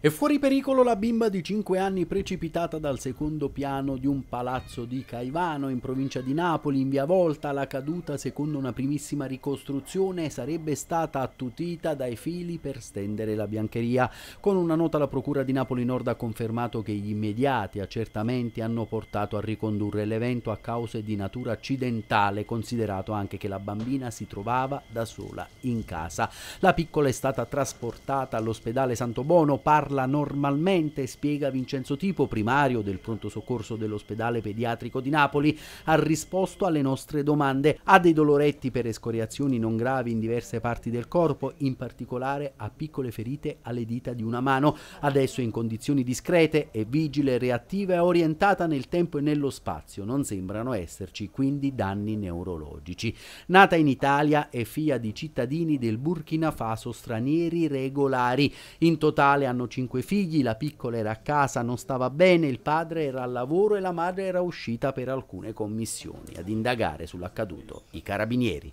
E fuori pericolo la bimba di 5 anni precipitata dal secondo piano di un palazzo di Caivano in provincia di Napoli in via Volta. La caduta, secondo una primissima ricostruzione, sarebbe stata attutita dai fili per stendere la biancheria. Con una nota la Procura di Napoli Nord ha confermato che gli immediati accertamenti hanno portato a ricondurre l'evento a cause di natura accidentale, considerato anche che la bambina si trovava da sola in casa. La piccola è stata trasportata all'ospedale Santo Bono, parte parla normalmente, spiega Vincenzo Tipo, primario del pronto soccorso dell'ospedale pediatrico di Napoli, ha risposto alle nostre domande. Ha dei doloretti per escoriazioni non gravi in diverse parti del corpo, in particolare a piccole ferite alle dita di una mano. Adesso è in condizioni discrete è vigile, reattiva e orientata nel tempo e nello spazio. Non sembrano esserci quindi danni neurologici. Nata in Italia è figlia di cittadini del Burkina Faso stranieri regolari. In totale hanno cinque figli, la piccola era a casa, non stava bene, il padre era al lavoro e la madre era uscita per alcune commissioni ad indagare sull'accaduto i carabinieri.